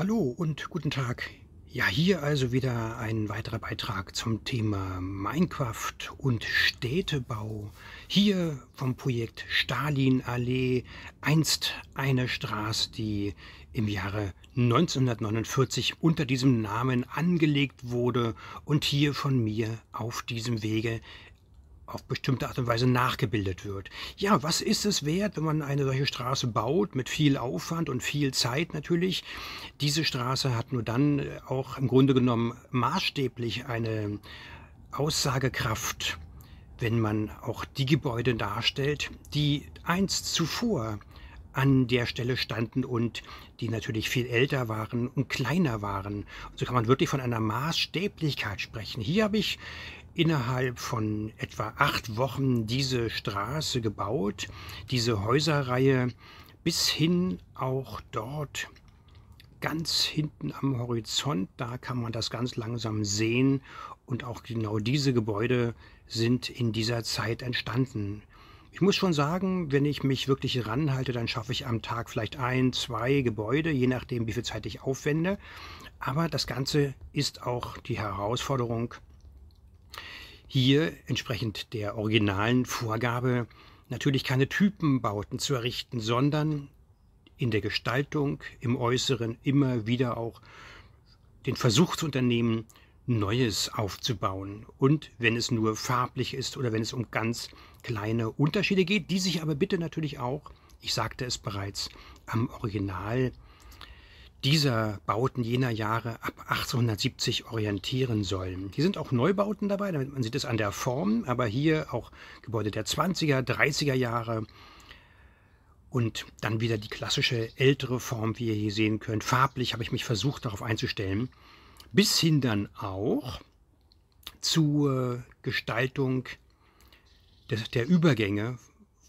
Hallo und guten Tag. Ja, hier also wieder ein weiterer Beitrag zum Thema Minecraft und Städtebau. Hier vom Projekt Stalinallee, einst eine Straße, die im Jahre 1949 unter diesem Namen angelegt wurde und hier von mir auf diesem Wege auf bestimmte Art und Weise nachgebildet wird. Ja, was ist es wert, wenn man eine solche Straße baut, mit viel Aufwand und viel Zeit natürlich? Diese Straße hat nur dann äh, auch im Grunde genommen maßstäblich eine Aussagekraft, wenn man auch die Gebäude darstellt, die einst zuvor an der Stelle standen und die natürlich viel älter waren und kleiner waren. Und so kann man wirklich von einer Maßstäblichkeit sprechen. Hier habe ich innerhalb von etwa acht Wochen diese Straße gebaut, diese Häuserreihe, bis hin auch dort ganz hinten am Horizont. Da kann man das ganz langsam sehen und auch genau diese Gebäude sind in dieser Zeit entstanden. Ich muss schon sagen, wenn ich mich wirklich ranhalte, dann schaffe ich am Tag vielleicht ein, zwei Gebäude, je nachdem, wie viel Zeit ich aufwende. Aber das Ganze ist auch die Herausforderung, hier entsprechend der originalen Vorgabe natürlich keine Typenbauten zu errichten, sondern in der Gestaltung, im Äußeren immer wieder auch den Versuch zu unternehmen, Neues aufzubauen. Und wenn es nur farblich ist oder wenn es um ganz kleine Unterschiede geht, die sich aber bitte natürlich auch, ich sagte es bereits, am Original dieser Bauten jener Jahre ab 1870 orientieren sollen. Hier sind auch Neubauten dabei, damit man sieht es an der Form, aber hier auch Gebäude der 20er, 30er Jahre und dann wieder die klassische ältere Form, wie ihr hier sehen könnt. Farblich habe ich mich versucht, darauf einzustellen, bis hin dann auch zur Gestaltung des, der Übergänge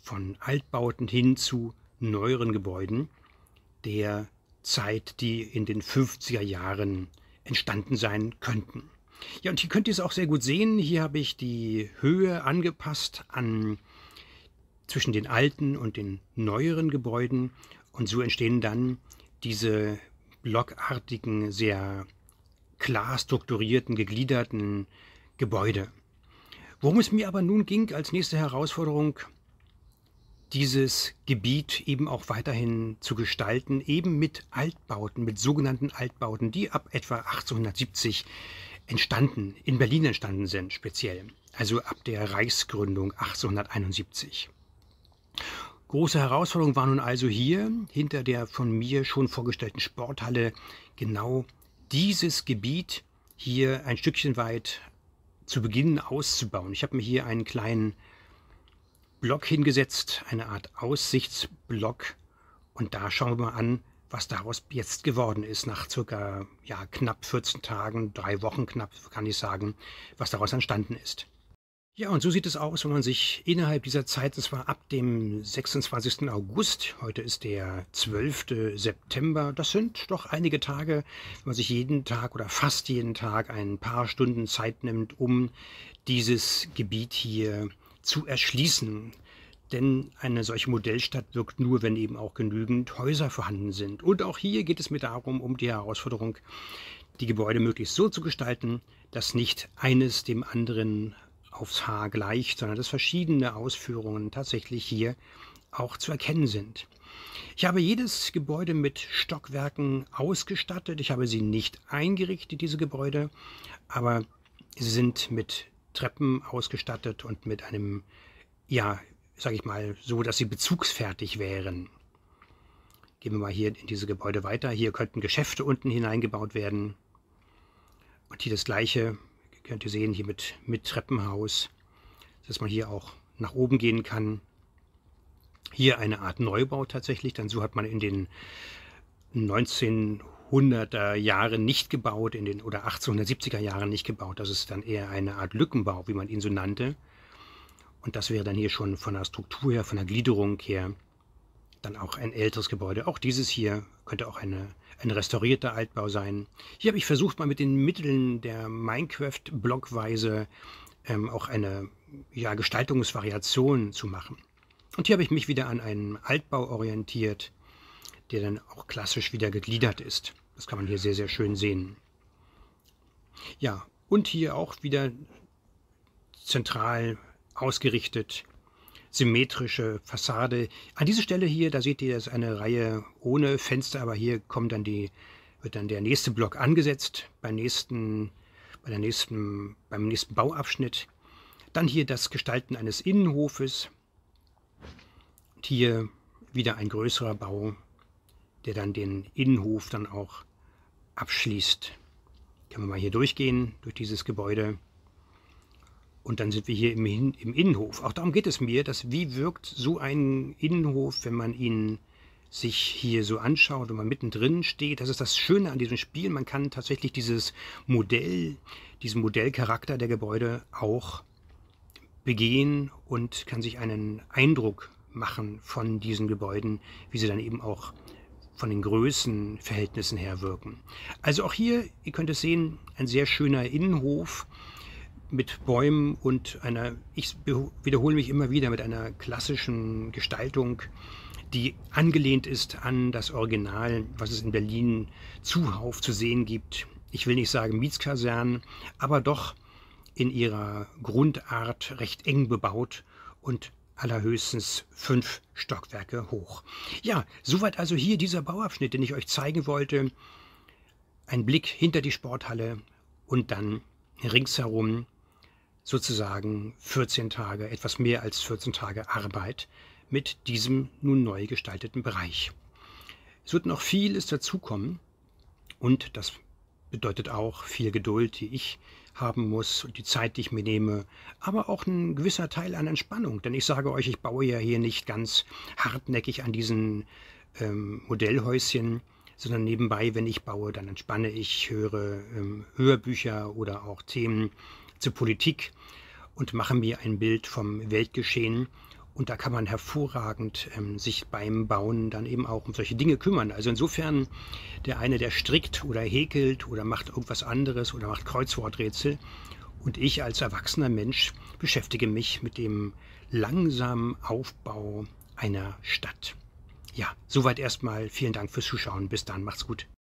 von Altbauten hin zu neueren Gebäuden der Zeit, die in den 50er Jahren entstanden sein könnten. Ja, und hier könnt ihr es auch sehr gut sehen. Hier habe ich die Höhe angepasst an zwischen den alten und den neueren Gebäuden. Und so entstehen dann diese blockartigen, sehr klar strukturierten, gegliederten Gebäude. Worum es mir aber nun ging als nächste Herausforderung, dieses Gebiet eben auch weiterhin zu gestalten, eben mit Altbauten, mit sogenannten Altbauten, die ab etwa 1870 entstanden, in Berlin entstanden sind speziell, also ab der Reichsgründung 1871. Große Herausforderung war nun also hier, hinter der von mir schon vorgestellten Sporthalle, genau dieses Gebiet hier ein Stückchen weit zu beginnen auszubauen. Ich habe mir hier einen kleinen Block hingesetzt, eine Art Aussichtsblock. Und da schauen wir mal an, was daraus jetzt geworden ist, nach circa ja, knapp 14 Tagen, drei Wochen knapp, kann ich sagen, was daraus entstanden ist. Ja, und so sieht es aus, wenn man sich innerhalb dieser Zeit, das war ab dem 26. August, heute ist der 12. September, das sind doch einige Tage, wenn man sich jeden Tag oder fast jeden Tag ein paar Stunden Zeit nimmt, um dieses Gebiet hier zu zu erschließen. Denn eine solche Modellstadt wirkt nur, wenn eben auch genügend Häuser vorhanden sind. Und auch hier geht es mir darum, um die Herausforderung, die Gebäude möglichst so zu gestalten, dass nicht eines dem anderen aufs Haar gleicht, sondern dass verschiedene Ausführungen tatsächlich hier auch zu erkennen sind. Ich habe jedes Gebäude mit Stockwerken ausgestattet. Ich habe sie nicht eingerichtet, diese Gebäude, aber sie sind mit Treppen ausgestattet und mit einem, ja, sage ich mal, so, dass sie bezugsfertig wären. Gehen wir mal hier in diese Gebäude weiter. Hier könnten Geschäfte unten hineingebaut werden. Und hier das gleiche, könnt ihr sehen, hier mit, mit Treppenhaus, dass man hier auch nach oben gehen kann. Hier eine Art Neubau tatsächlich, denn so hat man in den 1900 1900er äh, Jahren nicht gebaut in den, oder 1870er Jahren nicht gebaut. Das ist dann eher eine Art Lückenbau, wie man ihn so nannte. Und das wäre dann hier schon von der Struktur her, von der Gliederung her, dann auch ein älteres Gebäude. Auch dieses hier könnte auch eine, ein restaurierter Altbau sein. Hier habe ich versucht, mal mit den Mitteln der Minecraft-Blockweise ähm, auch eine ja, Gestaltungsvariation zu machen. Und hier habe ich mich wieder an einem Altbau orientiert, der dann auch klassisch wieder gegliedert ist. Das kann man hier sehr, sehr schön sehen. Ja, und hier auch wieder zentral ausgerichtet, symmetrische Fassade. An dieser Stelle hier, da seht ihr, das ist eine Reihe ohne Fenster, aber hier kommt dann die, wird dann der nächste Block angesetzt beim nächsten, bei der nächsten, beim nächsten Bauabschnitt. Dann hier das Gestalten eines Innenhofes. Und hier wieder ein größerer Bau der dann den Innenhof dann auch abschließt. Können wir mal hier durchgehen, durch dieses Gebäude. Und dann sind wir hier im, im Innenhof. Auch darum geht es mir, dass wie wirkt so ein Innenhof, wenn man ihn sich hier so anschaut und man mittendrin steht, das ist das Schöne an diesem Spiel. Man kann tatsächlich dieses Modell, diesen Modellcharakter der Gebäude auch begehen und kann sich einen Eindruck machen von diesen Gebäuden, wie sie dann eben auch von den Größenverhältnissen her wirken. Also auch hier, ihr könnt es sehen, ein sehr schöner Innenhof mit Bäumen und einer, ich wiederhole mich immer wieder, mit einer klassischen Gestaltung, die angelehnt ist an das Original, was es in Berlin zuhauf zu sehen gibt. Ich will nicht sagen Mietskasernen, aber doch in ihrer Grundart recht eng bebaut und allerhöchstens fünf Stockwerke hoch. Ja, soweit also hier dieser Bauabschnitt, den ich euch zeigen wollte. Ein Blick hinter die Sporthalle und dann ringsherum sozusagen 14 Tage, etwas mehr als 14 Tage Arbeit mit diesem nun neu gestalteten Bereich. Es wird noch vieles dazukommen und das bedeutet auch viel Geduld, die ich haben muss und die Zeit, die ich mir nehme, aber auch ein gewisser Teil an Entspannung. Denn ich sage euch, ich baue ja hier nicht ganz hartnäckig an diesen ähm, Modellhäuschen, sondern nebenbei, wenn ich baue, dann entspanne ich, höre ähm, Hörbücher oder auch Themen zur Politik und mache mir ein Bild vom Weltgeschehen und da kann man hervorragend ähm, sich beim Bauen dann eben auch um solche Dinge kümmern. Also insofern, der eine, der strickt oder häkelt oder macht irgendwas anderes oder macht Kreuzworträtsel. Und ich als erwachsener Mensch beschäftige mich mit dem langsamen Aufbau einer Stadt. Ja, soweit erstmal. Vielen Dank fürs Zuschauen. Bis dann, macht's gut.